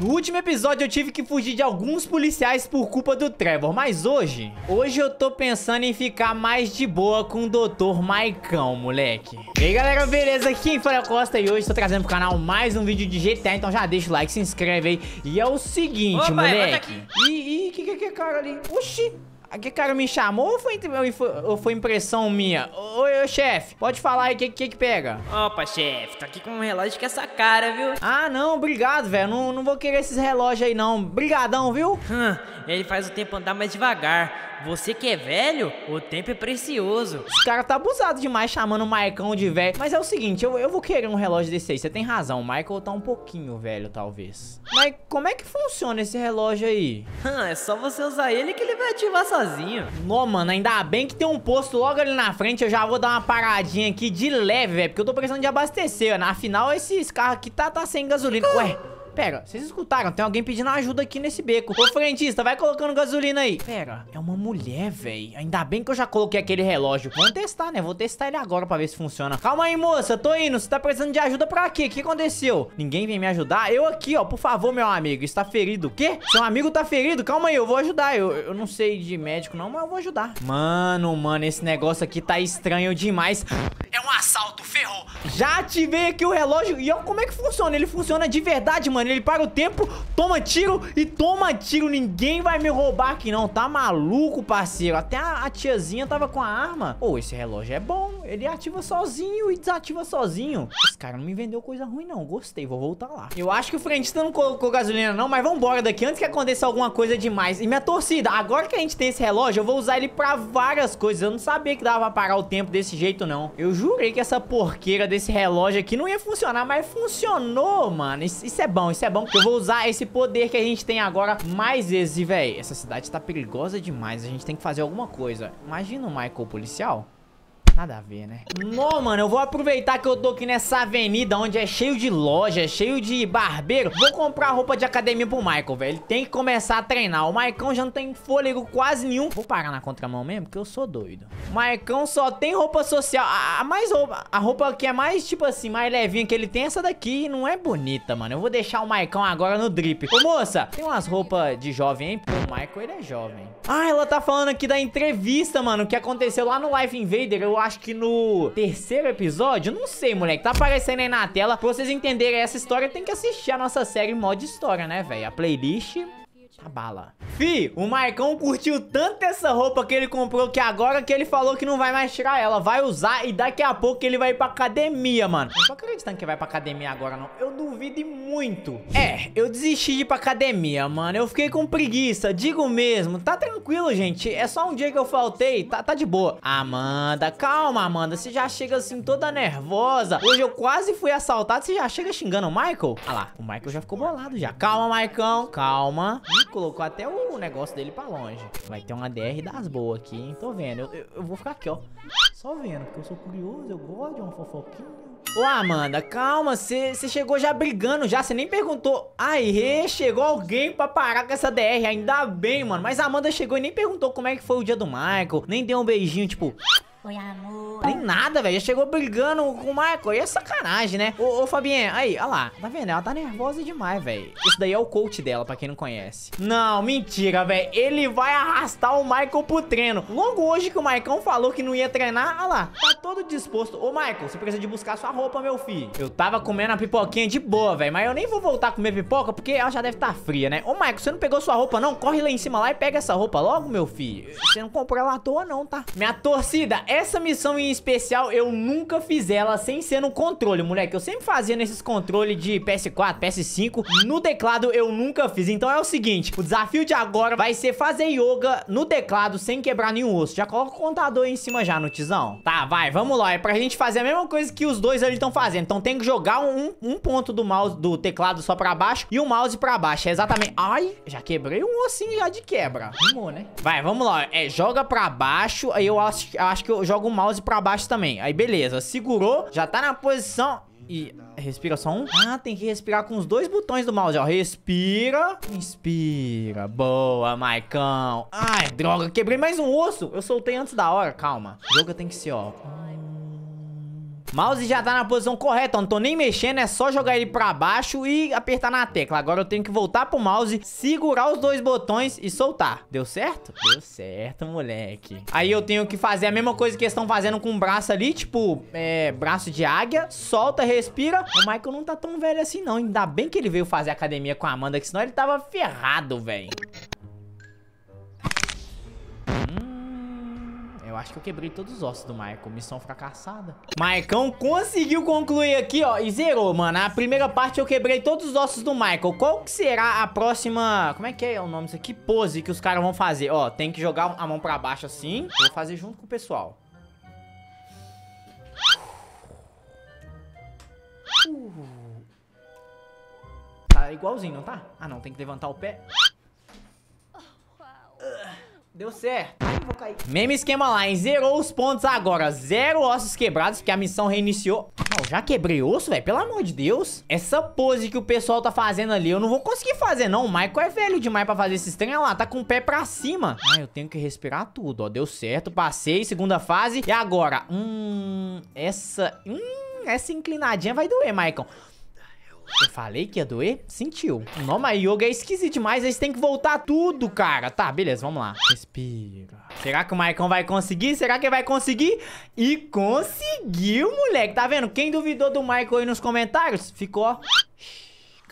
No último episódio eu tive que fugir de alguns policiais por culpa do Trevor, mas hoje... Hoje eu tô pensando em ficar mais de boa com o Dr. Maicão, moleque. E aí, galera, beleza? Aqui é Flávio Costa e hoje tô trazendo pro canal mais um vídeo de GTA, então já deixa o like, se inscreve aí. E é o seguinte, Opa, é, moleque... Ih, ih, que que é cara ali? Oxi! Aqui o cara me chamou ou foi, ou foi impressão minha? Oi, chefe, pode falar aí o que, que, que pega? Opa, chefe, tô aqui com um relógio com essa é cara, viu? Ah, não, obrigado, velho. Não, não vou querer esses relógios aí, não. Brigadão, viu? Hum, ele faz o tempo andar mais devagar. Você que é velho, o tempo é precioso. Esse cara tá abusado demais chamando o Maicão de velho. Mas é o seguinte, eu, eu vou querer um relógio desse aí. Você tem razão, o Michael tá um pouquinho velho, talvez. Mas como é que funciona esse relógio aí? Hum, é só você usar ele que ele vai ativar sua sozinho. Não, mano, ainda bem que tem um posto logo ali na frente. Eu já vou dar uma paradinha aqui de leve, velho. Porque eu tô precisando de abastecer, ó. Né? Afinal, esses carros aqui tá, tá sem gasolina. Ué, Pera, vocês escutaram? Tem alguém pedindo ajuda aqui nesse beco. Ô, frentista, vai colocando gasolina aí. Pera, é uma mulher, velho. Ainda bem que eu já coloquei aquele relógio. Vamos testar, né? Vou testar ele agora pra ver se funciona. Calma aí, moça. Tô indo. Você tá precisando de ajuda pra quê? O que aconteceu? Ninguém vem me ajudar? Eu aqui, ó. Por favor, meu amigo. Está ferido. O quê? Seu amigo tá ferido? Calma aí, eu vou ajudar. Eu, eu não sei de médico não, mas eu vou ajudar. Mano, mano, esse negócio aqui tá estranho demais. É um assalto, ferrou. Já ativei aqui o relógio. E olha como é que funciona. Ele funciona de verdade, mano. Ele para o tempo, toma tiro e toma tiro. Ninguém vai me roubar aqui não. Tá maluco, parceiro? Até a, a tiazinha tava com a arma. Pô, oh, esse relógio é bom. Ele ativa sozinho e desativa sozinho. Esse cara não me vendeu coisa ruim não. Gostei, vou voltar lá. Eu acho que o frentista não colocou gasolina não, mas vambora daqui antes que aconteça alguma coisa demais. E minha torcida, agora que a gente tem esse relógio, eu vou usar ele pra várias coisas. Eu não sabia que dava pra parar o tempo desse jeito não. Eu jurei que essa porqueira desse relógio aqui não ia funcionar, mas funcionou, mano. Isso, isso é bom bom, isso é bom. Eu vou usar esse poder que a gente tem agora mais vezes. velho. véi, essa cidade tá perigosa demais. A gente tem que fazer alguma coisa. Imagina o Michael policial. Nada a ver, né? mano, eu vou aproveitar que eu tô aqui nessa avenida onde é cheio de loja, cheio de barbeiro. Vou comprar roupa de academia pro Michael, velho. Ele tem que começar a treinar. O Maicon já não tem fôlego quase nenhum. Vou parar na contramão mesmo, porque eu sou doido. O só tem roupa social. A, a mais roupa, a roupa que é mais, tipo assim, mais levinha que ele tem é essa daqui. Não é bonita, mano. Eu vou deixar o Maicon agora no drip. Ô, moça, tem umas roupas de jovem, hein? O Michael, ele é jovem. Ah, ela tá falando aqui da entrevista, mano, que aconteceu lá no Life Invader. Eu acho acho que no terceiro episódio, não sei, moleque, tá aparecendo aí na tela. Pra vocês entenderem essa história, tem que assistir a nossa série Mod história, né, velho? A playlist Tá bala. Fi, o Marcão curtiu tanto essa roupa que ele comprou que agora que ele falou que não vai mais tirar ela. Vai usar e daqui a pouco ele vai pra academia, mano. Não tô acreditando que vai pra academia agora, não. Eu duvido muito. É, eu desisti de ir pra academia, mano. Eu fiquei com preguiça, digo mesmo. Tá tranquilo, gente. É só um dia que eu faltei. Tá, tá de boa. Amanda, calma, Amanda. Você já chega assim toda nervosa. Hoje eu quase fui assaltado. Você já chega xingando o Michael? Ah lá, o Michael já ficou bolado já. Calma, Marcão. Calma colocou até o negócio dele pra longe. Vai ter uma DR das boas aqui, hein? Tô vendo. Eu, eu, vou ficar aqui, ó. Só vendo, porque eu sou curioso, eu gosto de uma fofoquinha. Ô, Amanda, calma, você chegou já brigando já, você nem perguntou. Aê, chegou alguém pra parar com essa DR, ainda bem, mano. Mas a Amanda chegou e nem perguntou como é que foi o dia do Michael, nem deu um beijinho, tipo... Oi, amor. Nem nada, velho. Já chegou brigando com o Michael. E é sacanagem, né? Ô, ô Fabinha, aí, olha lá. Tá vendo? Ela tá nervosa demais, velho. Isso daí é o coach dela, pra quem não conhece. Não, mentira, velho. Ele vai arrastar o Michael pro treino. Logo hoje que o Maicão falou que não ia treinar, olha lá. Tá todo disposto. Ô, Michael, você precisa de buscar sua roupa, meu filho. Eu tava comendo a pipoquinha de boa, velho. Mas eu nem vou voltar a comer pipoca porque ela já deve estar tá fria, né? Ô, Michael, você não pegou sua roupa, não? Corre lá em cima lá e pega essa roupa logo, meu filho. Você não comprou ela à toa, não, tá? Minha torcida essa missão em especial, eu nunca fiz ela sem ser no controle, moleque. Eu sempre fazia nesses controles de PS4, PS5. No teclado eu nunca fiz. Então é o seguinte, o desafio de agora vai ser fazer yoga no teclado sem quebrar nenhum osso. Já coloca o contador aí em cima já, no tizão. Tá, vai, vamos lá. É pra gente fazer a mesma coisa que os dois ali estão fazendo. Então tem que jogar um, um ponto do mouse, do teclado só pra baixo e o mouse pra baixo. É exatamente... Ai, já quebrei um ossinho já de quebra. Rimou, né? Vai, vamos lá. É, joga pra baixo. Aí eu acho, acho que eu jogo o mouse pra baixo também. Aí, beleza. Segurou, já tá na posição... E respira só um. Ah, tem que respirar com os dois botões do mouse, ó. Respira. Inspira. Boa, Maicão. Ai, droga. Quebrei mais um osso. Eu soltei antes da hora. Calma. O jogo tem que ser, ó. Mouse já tá na posição correta, Não tô nem mexendo, é só jogar ele pra baixo e apertar na tecla. Agora eu tenho que voltar pro mouse, segurar os dois botões e soltar. Deu certo? Deu certo, moleque. Aí eu tenho que fazer a mesma coisa que eles estão fazendo com o braço ali, tipo, é, braço de águia, solta, respira. O Michael não tá tão velho assim, não. Ainda bem que ele veio fazer academia com a Amanda, que senão ele tava ferrado, velho. Eu acho que eu quebrei todos os ossos do Michael. Missão fracassada. Maicão conseguiu concluir aqui, ó. E zerou, mano. A primeira parte eu quebrei todos os ossos do Michael. Qual que será a próxima... Como é que é o nome disso aqui? Pose que os caras vão fazer. Ó, tem que jogar a mão pra baixo assim. Vou fazer junto com o pessoal. Uh. Tá igualzinho, não tá? Ah, não. Tem que levantar o pé. Deu certo. Ai, vou cair. Mesmo esquema lá, hein? Zerou os pontos agora. Zero ossos quebrados, porque a missão reiniciou. Não, já quebrei osso, velho. Pelo amor de Deus. Essa pose que o pessoal tá fazendo ali, eu não vou conseguir fazer, não. O Michael é velho demais pra fazer esses trem. lá, tá com o pé pra cima. Ah, eu tenho que respirar tudo, ó. Deu certo, passei. Segunda fase. E agora? Hum... Essa... Hum... Essa inclinadinha vai doer, Michael. Eu falei que ia doer? Sentiu. Não, mas yoga é esquisito demais. Eles têm que voltar tudo, cara. Tá, beleza, vamos lá. Respira. Será que o Maicon vai conseguir? Será que ele vai conseguir? E conseguiu, moleque. Tá vendo? Quem duvidou do Maicon aí nos comentários? Ficou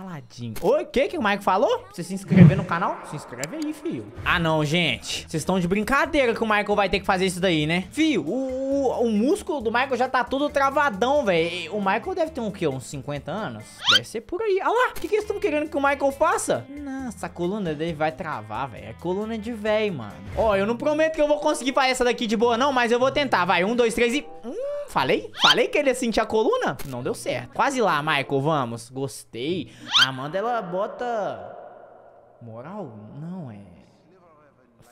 caladinho. Oi, o que que o Mike falou? Pra você se inscrever no canal? Se inscreve aí, fio. Ah, não, gente. Vocês estão de brincadeira que o Michael vai ter que fazer isso daí, né? Fio, o, o, o músculo do Michael já tá tudo travadão, velho. O Michael deve ter um quê? Uns 50 anos? Deve ser por aí. Olha lá, o que que eles estão querendo que o Michael faça? Nossa, a coluna dele vai travar, velho. É coluna de velho, mano. Ó, oh, eu não prometo que eu vou conseguir fazer essa daqui de boa, não, mas eu vou tentar. Vai, um, dois, três e... Hum. Falei? Falei que ele ia sentir a coluna? Não deu certo. Quase lá, Michael, vamos. Gostei. A Amanda, ela bota... Moral? Não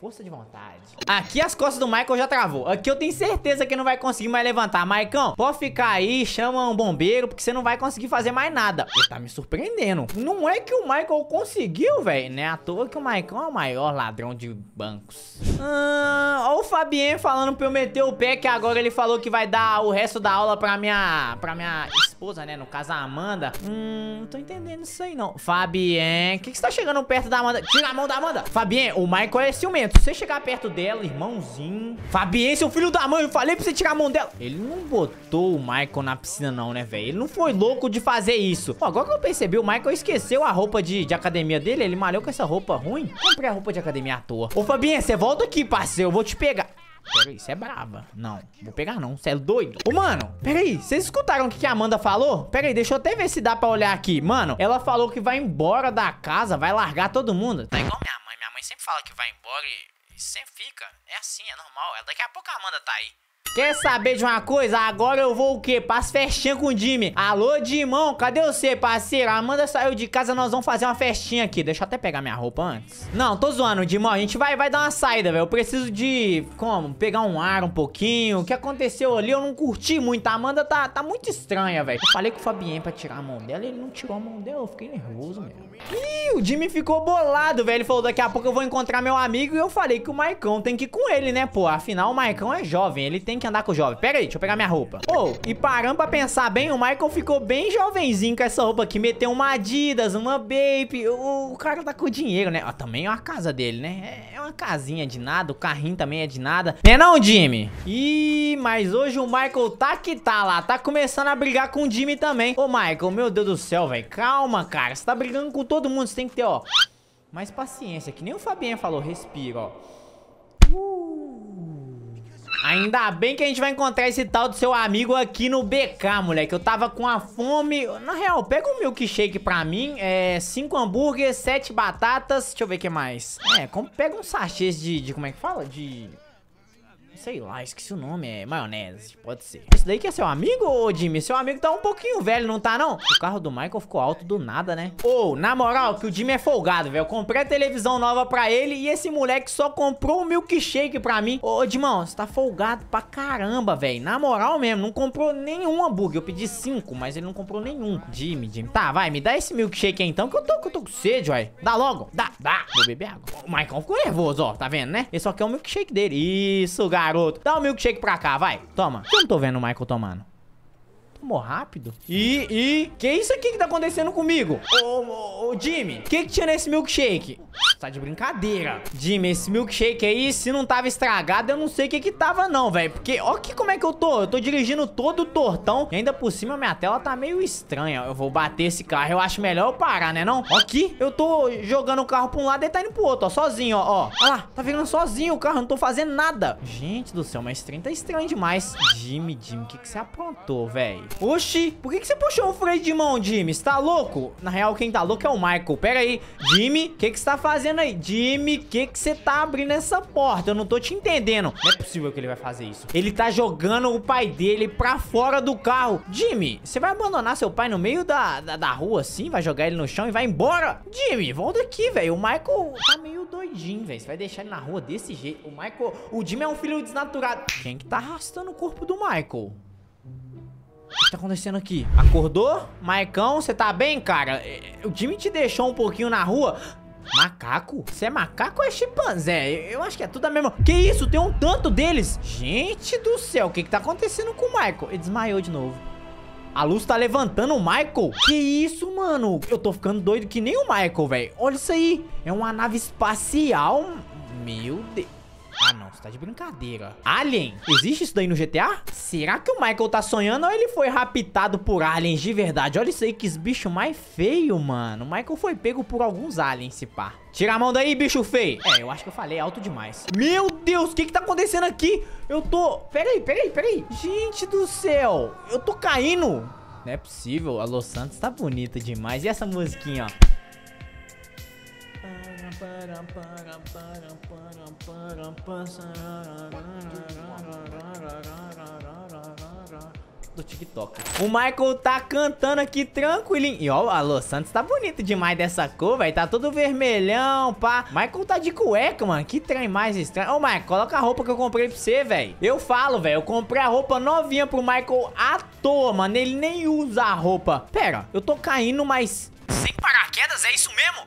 força de vontade. Aqui as costas do Michael já travou. Aqui eu tenho certeza que não vai conseguir mais levantar. Maicão, pode ficar aí, chama um bombeiro, porque você não vai conseguir fazer mais nada. Ele tá me surpreendendo. Não é que o Michael conseguiu, velho, né? À toa que o Maicão é o maior ladrão de bancos. Ah, olha o Fabien falando pra eu meter o pé, que agora ele falou que vai dar o resto da aula pra minha, pra minha esposa, né? No caso, a Amanda. Hum, não tô entendendo isso aí, não. Fabien, o que, que você tá chegando perto da Amanda? Tira a mão da Amanda. Fabien, o Michael é ciumento. Se você chegar perto dela, irmãozinho... Fabiense, é o filho da mãe, eu falei pra você tirar a mão dela. Ele não botou o Michael na piscina não, né, velho? Ele não foi louco de fazer isso. Pô, agora que eu percebi, o Michael esqueceu a roupa de, de academia dele. Ele malhou com essa roupa ruim. Comprei a roupa de academia à toa. Ô, Fabiense, você volta aqui, parceiro. Eu vou te pegar. Peraí, você é brava. Não, vou pegar não. Você é doido. Ô, mano, peraí. Vocês escutaram o que, que a Amanda falou? Peraí, deixa eu até ver se dá pra olhar aqui. Mano, ela falou que vai embora da casa, vai largar todo mundo. Tá igual minha mãe sempre fala que vai embora e, e sempre fica. É assim, é normal. Daqui a pouco a Amanda tá aí. Quer saber de uma coisa? Agora eu vou o quê? Passo festinha com o Jimmy. Alô, Dimão, cadê você, parceiro? A Amanda saiu de casa, nós vamos fazer uma festinha aqui. Deixa eu até pegar minha roupa antes. Não, tô zoando, Dimão. A gente vai, vai dar uma saída, velho. Eu preciso de... Como? Pegar um ar um pouquinho. O que aconteceu ali eu não curti muito. A Amanda tá, tá muito estranha, velho. Eu falei com o Fabien pra tirar a mão dela ele não tirou a mão dela. Eu fiquei nervoso, mesmo. Ih, o Jimmy ficou bolado, velho. Ele falou, daqui a pouco eu vou encontrar meu amigo. E eu falei que o Maicão tem que ir com ele, né, pô? Afinal, o Maicão é jovem. Ele tem tem que andar com o jovem. Pera aí, deixa eu pegar minha roupa. Oh, e parando pra pensar bem, o Michael ficou bem jovenzinho com essa roupa aqui. Meteu uma Adidas, uma Baby. O, o cara tá com dinheiro, né? Ó, ah, também é uma casa dele, né? É, é uma casinha de nada. O carrinho também é de nada. É não, Jimmy? Ih, mas hoje o Michael tá que tá lá. Tá começando a brigar com o Jimmy também. Ô, Michael, meu Deus do céu, velho. Calma, cara. Você tá brigando com todo mundo. Você tem que ter, ó... Mais paciência, que nem o Fabinho falou, respira, ó. Ainda bem que a gente vai encontrar esse tal do seu amigo aqui no BK, moleque. Eu tava com a fome. Na real, pega um milkshake pra mim. É, cinco hambúrgueres, sete batatas. Deixa eu ver o que mais. É, como, pega um sachês de, de... Como é que fala? De... Sei lá, esqueci o nome, é maionese, pode ser. Esse daí que é seu amigo, ô Jimmy? Seu amigo tá um pouquinho velho, não tá não? O carro do Michael ficou alto do nada, né? Ô, oh, na moral, que o Jimmy é folgado, velho. Eu comprei a televisão nova pra ele e esse moleque só comprou o um milkshake pra mim. Ô, Dimão, você tá folgado pra caramba, velho. Na moral mesmo, não comprou nenhum hambúrguer. Eu pedi cinco, mas ele não comprou nenhum. Jimmy, Jimmy. Tá, vai, me dá esse milkshake aí então, que eu tô, que eu tô com sede, uai. Dá logo, dá, dá. Vou beber água. O Michael ficou nervoso, ó, tá vendo, né? Ele só quer o milkshake dele. Isso, garoto garoto. Dá um milkshake pra cá, vai. Toma. Eu não tô vendo o Michael tomando. Tomou rápido. E, e... Que é isso aqui que tá acontecendo comigo? Ô, ô, ô Jimmy, o que que tinha nesse milkshake? Tá de brincadeira. Jimmy, esse milkshake aí, se não tava estragado, eu não sei o que que tava não, velho. Porque, ó que como é que eu tô. Eu tô dirigindo todo tortão. E ainda por cima, minha tela tá meio estranha. Eu vou bater esse carro. Eu acho melhor eu parar, né não? Ó aqui, eu tô jogando o carro pra um lado e tá indo pro outro, ó. Sozinho, ó. Ó lá, tá ficando sozinho o carro. Não tô fazendo nada. Gente do céu, mas trem tá estranho demais. Jimmy, Jimmy, o que que você aprontou, velho? Oxi, por que que você puxou o freio de mão, Jimmy? Você tá louco? Na real, quem tá louco é o Michael. Pera aí. Jimmy, o que que você tá fazendo? fazendo aí? Jimmy, que que você tá abrindo essa porta? Eu não tô te entendendo. Não é possível que ele vai fazer isso. Ele tá jogando o pai dele pra fora do carro. Jimmy, você vai abandonar seu pai no meio da, da, da rua assim? Vai jogar ele no chão e vai embora? Jimmy, volta aqui, velho. O Michael tá meio doidinho, velho. Você vai deixar ele na rua desse jeito? O Michael... O Jimmy é um filho desnaturado. Quem que tá arrastando o corpo do Michael? O que tá acontecendo aqui? Acordou? Maicão, você tá bem, cara? É, o Jimmy te deixou um pouquinho na rua? Macaco? Você é macaco ou é chimpanzé? Eu acho que é tudo a mesma... Que isso? Tem um tanto deles? Gente do céu, o que que tá acontecendo com o Michael? Ele desmaiou de novo. A luz tá levantando o Michael? Que isso, mano? Eu tô ficando doido que nem o Michael, velho. Olha isso aí. É uma nave espacial. Meu Deus. Ah, não. Você tá de brincadeira. Alien? Existe isso daí no GTA? Será que o Michael tá sonhando ou ele foi raptado por aliens de verdade? Olha isso aí, que bicho mais feio, mano. O Michael foi pego por alguns aliens, se pá. Tira a mão daí, bicho feio. É, eu acho que eu falei alto demais. Meu Deus, o que que tá acontecendo aqui? Eu tô... Peraí, peraí, peraí. Gente do céu. Eu tô caindo. Não é possível. A Los Santos tá bonita demais. E essa musiquinha, ó. Do TikTok. O Michael tá cantando aqui tranquilinho. E ó, a Los Santos tá bonito demais dessa cor, velho. Tá todo vermelhão, pá. Michael tá de cueca, mano. Que trem mais estranho. Ô, Michael, coloca a roupa que eu comprei pra você, velho. Eu falo, velho. Eu comprei a roupa novinha pro Michael à toa, mano. Ele nem usa a roupa. Pera, eu tô caindo, mas... Sem paraquedas? É isso mesmo?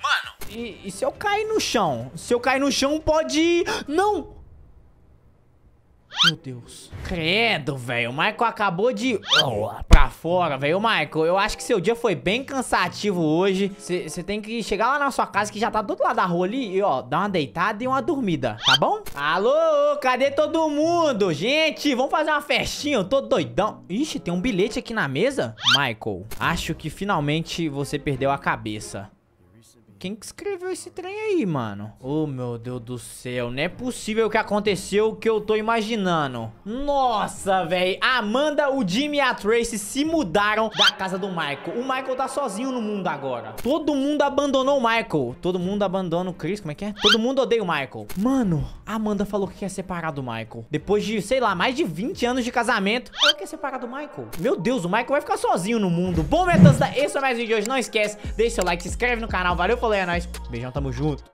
Mano... E, e se eu cair no chão? Se eu cair no chão, pode... Não! Meu Deus. Credo, velho. O Michael acabou de... Oh, pra fora, velho. Michael, eu acho que seu dia foi bem cansativo hoje. Você tem que chegar lá na sua casa, que já tá do outro lado da rua ali, e ó, dar uma deitada e uma dormida, tá bom? Alô, cadê todo mundo? Gente, vamos fazer uma festinha. Eu tô doidão. Ixi, tem um bilhete aqui na mesa? Michael, acho que finalmente você perdeu a cabeça quem que escreveu esse trem aí, mano? Oh, meu Deus do céu. Não é possível que aconteceu o que eu tô imaginando. Nossa, velho. Amanda, o Jimmy e a Tracy se mudaram da casa do Michael. O Michael tá sozinho no mundo agora. Todo mundo abandonou o Michael. Todo mundo abandona o Chris, como é que é? Todo mundo odeia o Michael. Mano, a Amanda falou que quer separar do Michael. Depois de, sei lá, mais de 20 anos de casamento, ela quer separar do Michael. Meu Deus, o Michael vai ficar sozinho no mundo. Bom, Metança, esse é mais um vídeo de hoje. Não esquece, deixa seu like, se inscreve no canal. Valeu, falou. É Beijão, tamo junto.